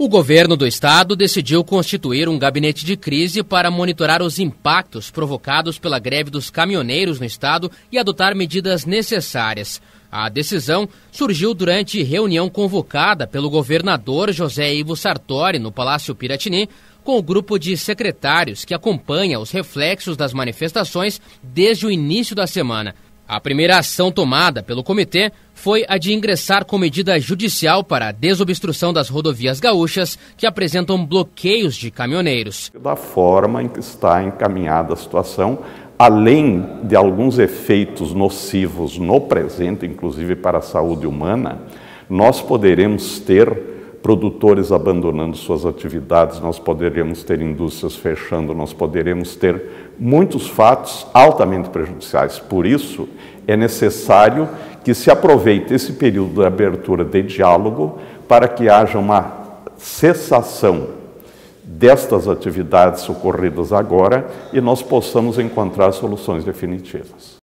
O governo do estado decidiu constituir um gabinete de crise para monitorar os impactos provocados pela greve dos caminhoneiros no estado e adotar medidas necessárias. A decisão surgiu durante reunião convocada pelo governador José Ivo Sartori no Palácio Piratini com o grupo de secretários que acompanha os reflexos das manifestações desde o início da semana. A primeira ação tomada pelo comitê foi a de ingressar com medida judicial para a desobstrução das rodovias gaúchas que apresentam bloqueios de caminhoneiros. Da forma em que está encaminhada a situação, além de alguns efeitos nocivos no presente, inclusive para a saúde humana, nós poderemos ter produtores abandonando suas atividades, nós poderemos ter indústrias fechando, nós poderemos ter muitos fatos altamente prejudiciais. Por isso, é necessário que se aproveite esse período de abertura de diálogo para que haja uma cessação destas atividades ocorridas agora e nós possamos encontrar soluções definitivas.